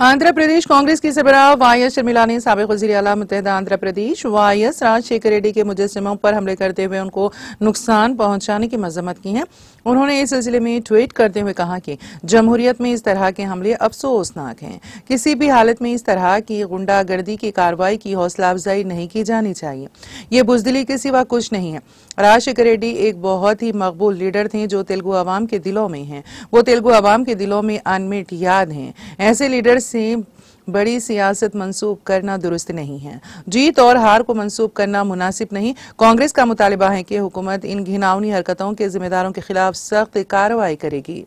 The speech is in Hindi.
आंध्र प्रदेश कांग्रेस की सबरा वाई एस शर्मिला ने सबक वजी अला मुतहदा आंध्र प्रदेश राज राजशेखर रेड्डी के मुजस्मों पर हमले करते हुए उनको नुकसान पहुंचाने की मजम्मत की है उन्होंने इस सिलसिले में ट्वीट करते हुए कहा कि जमहूरियत में इस तरह के हमले अफसोसनाक हैं किसी भी हालत में इस तरह की गुंडागर्दी की कार्रवाई की हौसला अफजाई नहीं की जानी चाहिए ये बुजदिली के सिवा कुछ नहीं है राजशेखर रेड्डी एक बहुत ही मकबूल लीडर थे जो तेलुगु आवाम के दिलों में हैं वो तेलुगु आवाम के दिलों में अनमिट याद हैं ऐसे लीडर से बड़ी सियासत मंसूब करना दुरुस्त नहीं है जीत और हार को मंसूब करना मुनासिब नहीं कांग्रेस का मुतालबा है कि हुकूमत इन घिनावनी हरकतों के जिम्मेदारों के खिलाफ सख्त कार्रवाई करेगी